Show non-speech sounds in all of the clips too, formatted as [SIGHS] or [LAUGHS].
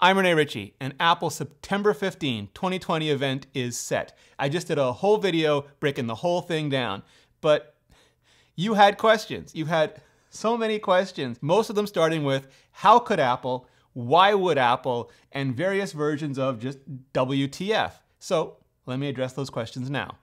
I'm Renee Ritchie, and Apple September 15, 2020 event is set. I just did a whole video breaking the whole thing down, but you had questions. You had so many questions, most of them starting with how could Apple, why would Apple, and various versions of just WTF. So let me address those questions now.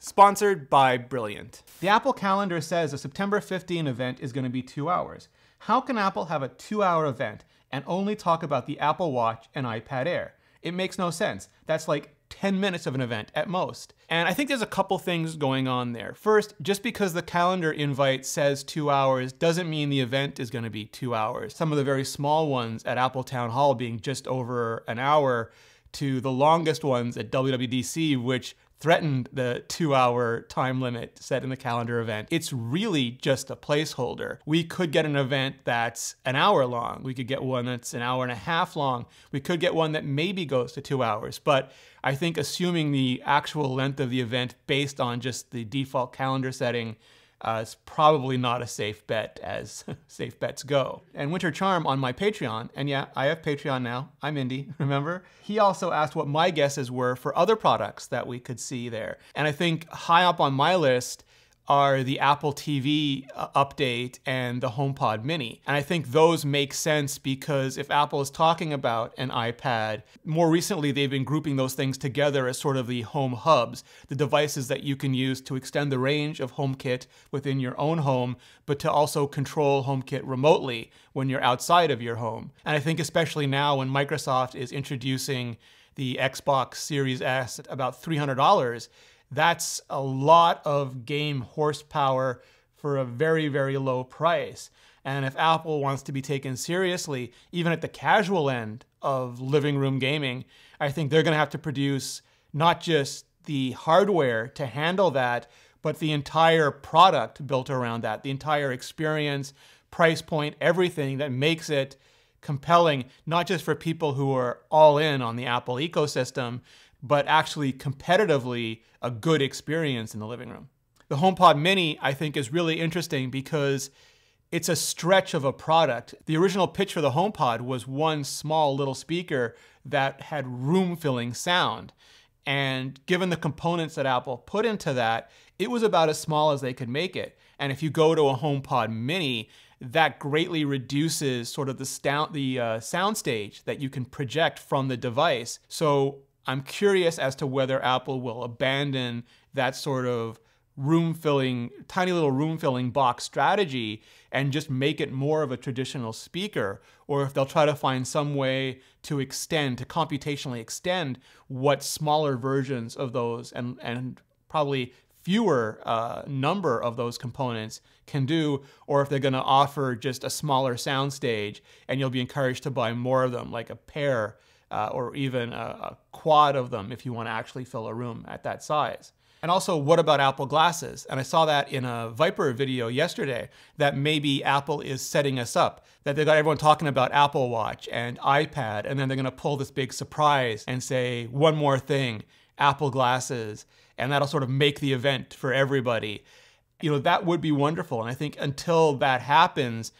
Sponsored by Brilliant. The Apple calendar says a September 15 event is gonna be two hours. How can Apple have a two hour event and only talk about the Apple Watch and iPad Air. It makes no sense. That's like 10 minutes of an event at most. And I think there's a couple things going on there. First, just because the calendar invite says two hours doesn't mean the event is gonna be two hours. Some of the very small ones at Apple Town Hall being just over an hour to the longest ones at WWDC, which threatened the two hour time limit set in the calendar event. It's really just a placeholder. We could get an event that's an hour long. We could get one that's an hour and a half long. We could get one that maybe goes to two hours. But I think assuming the actual length of the event based on just the default calendar setting uh, it's probably not a safe bet as [LAUGHS] safe bets go. And Winter Charm on my Patreon, and yeah, I have Patreon now. I'm Indy, [LAUGHS] remember? He also asked what my guesses were for other products that we could see there. And I think high up on my list are the Apple TV uh, update and the HomePod mini. And I think those make sense because if Apple is talking about an iPad, more recently they've been grouping those things together as sort of the home hubs, the devices that you can use to extend the range of HomeKit within your own home, but to also control HomeKit remotely when you're outside of your home. And I think especially now when Microsoft is introducing the Xbox Series S at about $300, that's a lot of game horsepower for a very, very low price. And if Apple wants to be taken seriously, even at the casual end of living room gaming, I think they're going to have to produce not just the hardware to handle that, but the entire product built around that, the entire experience, price point, everything that makes it compelling, not just for people who are all in on the Apple ecosystem, but actually competitively a good experience in the living room. The HomePod Mini, I think, is really interesting because it's a stretch of a product. The original pitch for the HomePod was one small little speaker that had room filling sound. And given the components that Apple put into that, it was about as small as they could make it. And if you go to a HomePod Mini, that greatly reduces sort of the, sound, the uh, sound stage that you can project from the device. So I'm curious as to whether Apple will abandon that sort of room filling, tiny little room filling box strategy and just make it more of a traditional speaker, or if they'll try to find some way to extend, to computationally extend what smaller versions of those and, and probably fewer uh, number of those components can do, or if they're gonna offer just a smaller sound stage and you'll be encouraged to buy more of them, like a pair uh, or even a, a quad of them if you want to actually fill a room at that size. And also, what about Apple glasses? And I saw that in a Viper video yesterday that maybe Apple is setting us up, that they got everyone talking about Apple Watch and iPad, and then they're gonna pull this big surprise and say, one more thing, Apple glasses. And that'll sort of make the event for everybody. You know, that would be wonderful. And I think until that happens,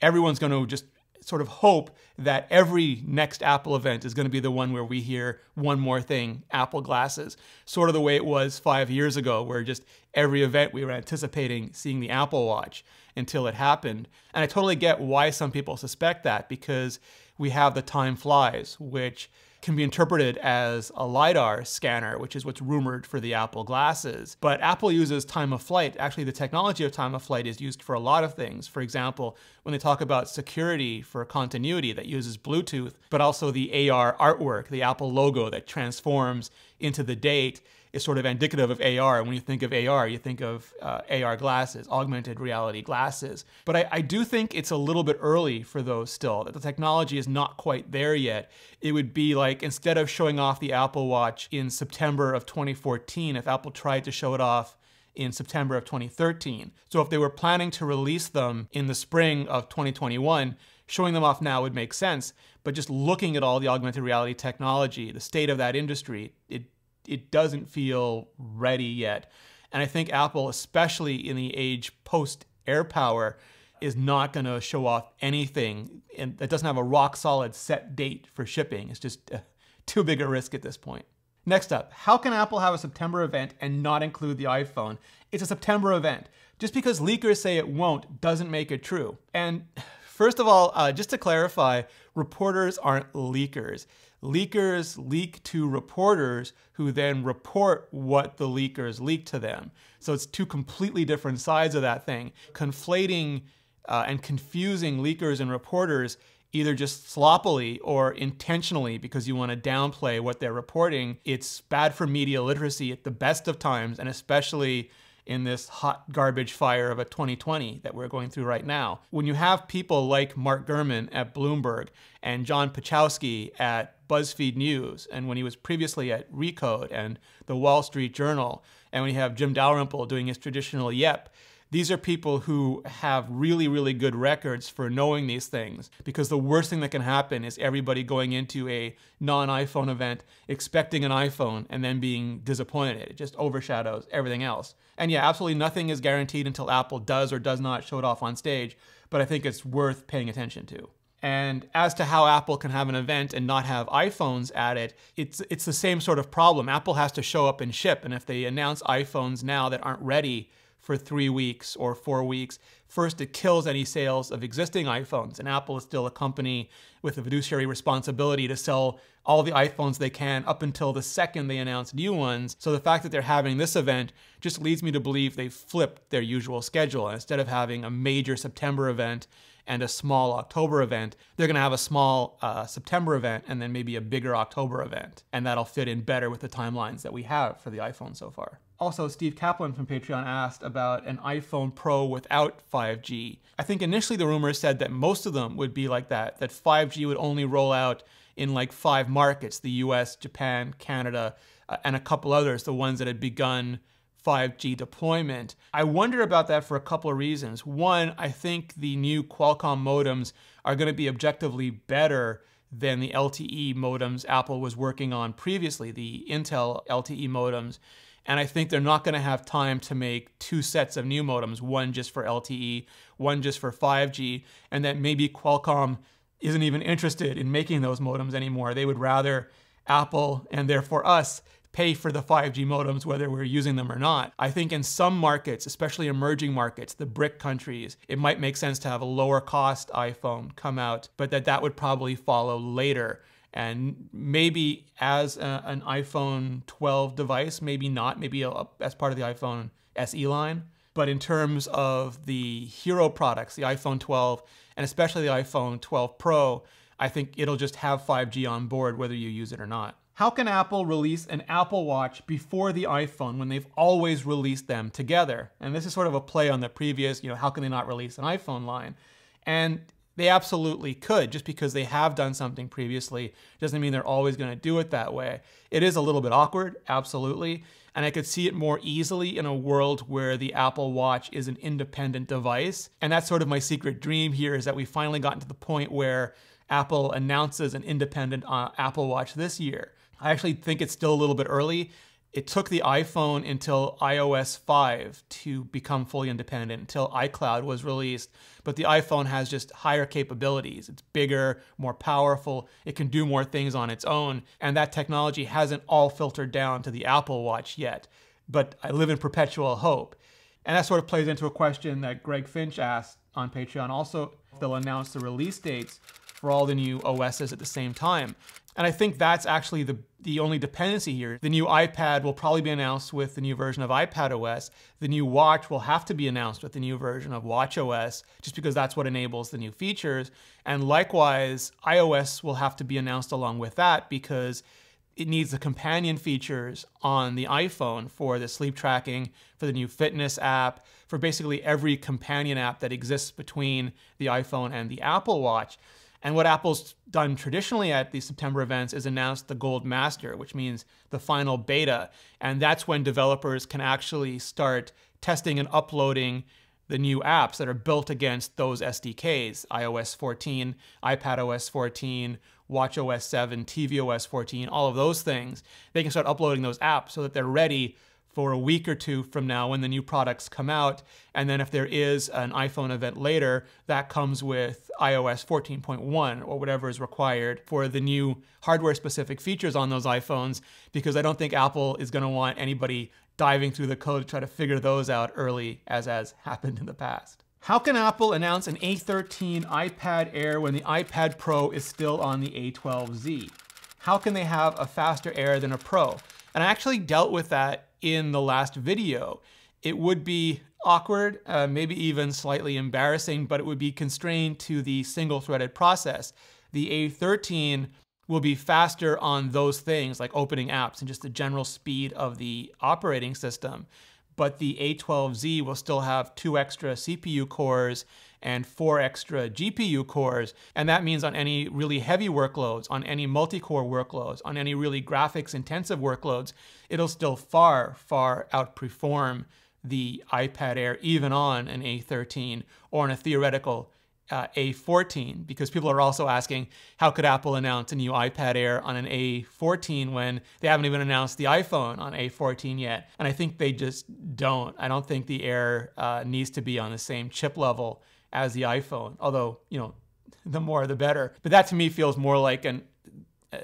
everyone's gonna just sort of hope that every next Apple event is going to be the one where we hear one more thing, Apple glasses, sort of the way it was five years ago, where just every event we were anticipating seeing the Apple Watch until it happened. And I totally get why some people suspect that because we have the time flies, which can be interpreted as a LiDAR scanner, which is what's rumored for the Apple glasses. But Apple uses time of flight. Actually, the technology of time of flight is used for a lot of things. For example, when they talk about security for continuity that uses Bluetooth, but also the AR artwork, the Apple logo that transforms into the date is sort of indicative of AR. When you think of AR, you think of uh, AR glasses, augmented reality glasses. But I, I do think it's a little bit early for those still, that the technology is not quite there yet. It would be like instead of showing off the Apple Watch in September of 2014, if Apple tried to show it off in September of 2013. So if they were planning to release them in the spring of 2021, showing them off now would make sense. But just looking at all the augmented reality technology, the state of that industry, it it doesn't feel ready yet. And I think Apple, especially in the age post AirPower, is not going to show off anything and that doesn't have a rock solid set date for shipping. It's just uh, [LAUGHS] too big a risk at this point. Next up, how can Apple have a September event and not include the iPhone? It's a September event. Just because leakers say it won't doesn't make it true. And [SIGHS] first of all, uh, just to clarify, reporters aren't leakers. Leakers leak to reporters who then report what the leakers leak to them. So it's two completely different sides of that thing. Conflating uh, and confusing leakers and reporters either just sloppily or intentionally because you want to downplay what they're reporting. It's bad for media literacy at the best of times, and especially in this hot garbage fire of a 2020 that we're going through right now. When you have people like Mark Gurman at Bloomberg and John Pachowski at BuzzFeed News, and when he was previously at Recode and the Wall Street Journal, and when you have Jim Dalrymple doing his traditional yep, these are people who have really, really good records for knowing these things because the worst thing that can happen is everybody going into a non iPhone event expecting an iPhone and then being disappointed. It just overshadows everything else. And yeah, absolutely nothing is guaranteed until Apple does or does not show it off on stage, but I think it's worth paying attention to. And as to how Apple can have an event and not have iPhones at it, it's it's the same sort of problem. Apple has to show up and ship, and if they announce iPhones now that aren't ready for 3 weeks or 4 weeks, First, it kills any sales of existing iPhones, and Apple is still a company with a fiduciary responsibility to sell all the iPhones they can up until the second they announce new ones. So the fact that they're having this event just leads me to believe they flipped their usual schedule. Instead of having a major September event, and a small October event. They're going to have a small uh, September event and then maybe a bigger October event. And that'll fit in better with the timelines that we have for the iPhone so far. Also, Steve Kaplan from Patreon asked about an iPhone Pro without 5G. I think initially the rumor said that most of them would be like that, that 5G would only roll out in like five markets the US, Japan, Canada, uh, and a couple others, the ones that had begun 5G deployment. I wonder about that for a couple of reasons. One, I think the new Qualcomm modems are going to be objectively better than the LTE modems Apple was working on previously, the Intel LTE modems. And I think they're not going to have time to make two sets of new modems, one just for LTE, one just for 5G, and that maybe Qualcomm isn't even interested in making those modems anymore. They would rather Apple and therefore us pay for the 5G modems, whether we're using them or not. I think in some markets, especially emerging markets, the BRIC countries, it might make sense to have a lower cost iPhone come out, but that that would probably follow later and maybe as a, an iPhone 12 device, maybe not, maybe a, a, as part of the iPhone SE line. But in terms of the hero products, the iPhone 12, and especially the iPhone 12 Pro, I think it'll just have 5G on board whether you use it or not. How can Apple release an Apple Watch before the iPhone when they've always released them together? And this is sort of a play on the previous, you know, how can they not release an iPhone line? And they absolutely could. Just because they have done something previously doesn't mean they're always going to do it that way. It is a little bit awkward, absolutely. And I could see it more easily in a world where the Apple Watch is an independent device. And that's sort of my secret dream here is that we finally gotten to the point where Apple announces an independent uh, Apple Watch this year. I actually think it's still a little bit early it took the iPhone until iOS 5 to become fully independent, until iCloud was released. But the iPhone has just higher capabilities. It's bigger, more powerful, it can do more things on its own. And that technology hasn't all filtered down to the Apple Watch yet. But I live in perpetual hope. And that sort of plays into a question that Greg Finch asked on Patreon. Also, they'll announce the release dates for all the new OSs at the same time. And I think that's actually the, the only dependency here. The new iPad will probably be announced with the new version of iPad OS. The new watch will have to be announced with the new version of Watch OS, just because that's what enables the new features. And likewise, iOS will have to be announced along with that because it needs the companion features on the iPhone for the sleep tracking, for the new fitness app, for basically every companion app that exists between the iPhone and the Apple Watch. And what Apple's done traditionally at these September events is announce the gold master, which means the final beta. And that's when developers can actually start testing and uploading the new apps that are built against those SDKs iOS 14, iPadOS 14, watchOS 7, tvOS 14, all of those things. They can start uploading those apps so that they're ready for a week or two from now when the new products come out. And then if there is an iPhone event later, that comes with iOS 14.1 or whatever is required for the new hardware specific features on those iPhones, because I don't think Apple is going to want anybody diving through the code to try to figure those out early, as has happened in the past. How can Apple announce an A13 iPad Air when the iPad Pro is still on the A12Z? How can they have a faster Air than a Pro? And I actually dealt with that in the last video. It would be awkward, uh, maybe even slightly embarrassing, but it would be constrained to the single threaded process. The A13 will be faster on those things like opening apps and just the general speed of the operating system. But the A12Z will still have two extra CPU cores and four extra GPU cores. And that means on any really heavy workloads, on any multi-core workloads, on any really graphics intensive workloads, it'll still far, far outperform the iPad Air, even on an A13 or on a theoretical uh, A14, because people are also asking, how could Apple announce a new iPad Air on an A14 when they haven't even announced the iPhone on A14 yet? And I think they just don't. I don't think the Air uh, needs to be on the same chip level as the iPhone, although, you know, the more the better. But that to me feels more like an uh,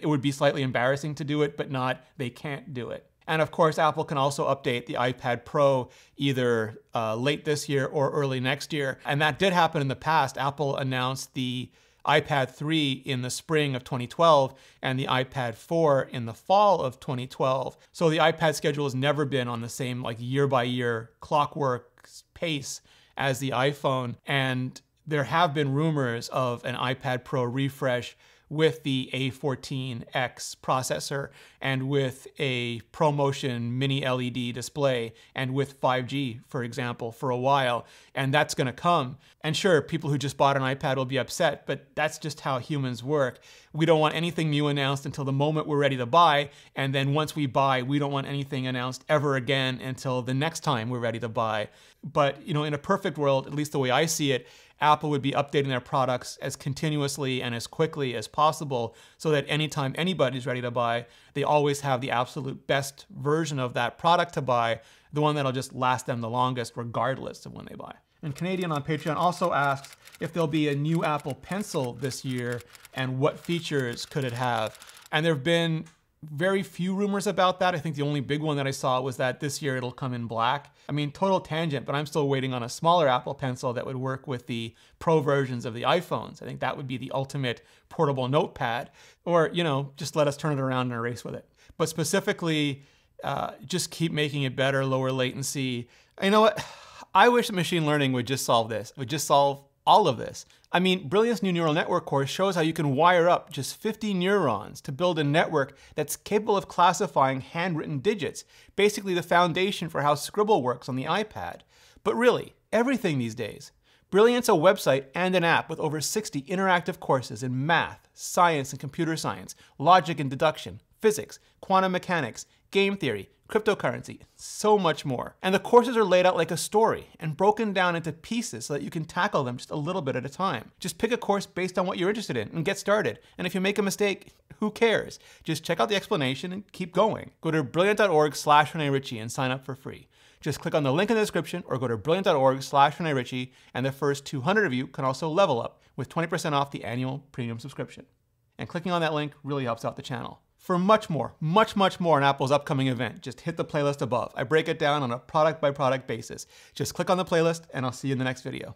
it would be slightly embarrassing to do it, but not they can't do it. And of course, Apple can also update the iPad Pro either uh, late this year or early next year. And that did happen in the past. Apple announced the iPad 3 in the spring of 2012 and the iPad 4 in the fall of 2012. So the iPad schedule has never been on the same like year by year clockwork pace as the iPhone. And there have been rumors of an iPad Pro refresh with the A14X processor and with a ProMotion mini LED display and with 5G, for example, for a while. And that's going to come. And sure, people who just bought an iPad will be upset, but that's just how humans work. We don't want anything new announced until the moment we're ready to buy. And then once we buy, we don't want anything announced ever again until the next time we're ready to buy. But, you know, in a perfect world, at least the way I see it, Apple would be updating their products as continuously and as quickly as possible so that anytime anybody's ready to buy, they always have the absolute best version of that product to buy, the one that'll just last them the longest regardless of when they buy. And Canadian on Patreon also asks if there'll be a new Apple Pencil this year and what features could it have. And there have been very few rumors about that. I think the only big one that I saw was that this year it'll come in black. I mean, total tangent, but I'm still waiting on a smaller Apple Pencil that would work with the Pro versions of the iPhones. I think that would be the ultimate portable notepad, or, you know, just let us turn it around and erase with it. But specifically, uh, just keep making it better, lower latency. You know what? [SIGHS] I wish machine learning would just solve this, would just solve all of this. I mean, Brilliant's new neural network course shows how you can wire up just 50 neurons to build a network that's capable of classifying handwritten digits, basically the foundation for how Scribble works on the iPad. But really, everything these days. Brilliant's a website and an app with over 60 interactive courses in math, science and computer science, logic and deduction, physics, quantum mechanics, game theory, cryptocurrency, so much more. And the courses are laid out like a story and broken down into pieces so that you can tackle them just a little bit at a time. Just pick a course based on what you're interested in and get started. And if you make a mistake, who cares? Just check out the explanation and keep going. Go to brilliant.org slash Renee Ritchie and sign up for free. Just click on the link in the description or go to brilliant.org slash Renee Ritchie and the first 200 of you can also level up with 20% off the annual premium subscription. And clicking on that link really helps out the channel for much more, much, much more on Apple's upcoming event. Just hit the playlist above. I break it down on a product by product basis. Just click on the playlist and I'll see you in the next video.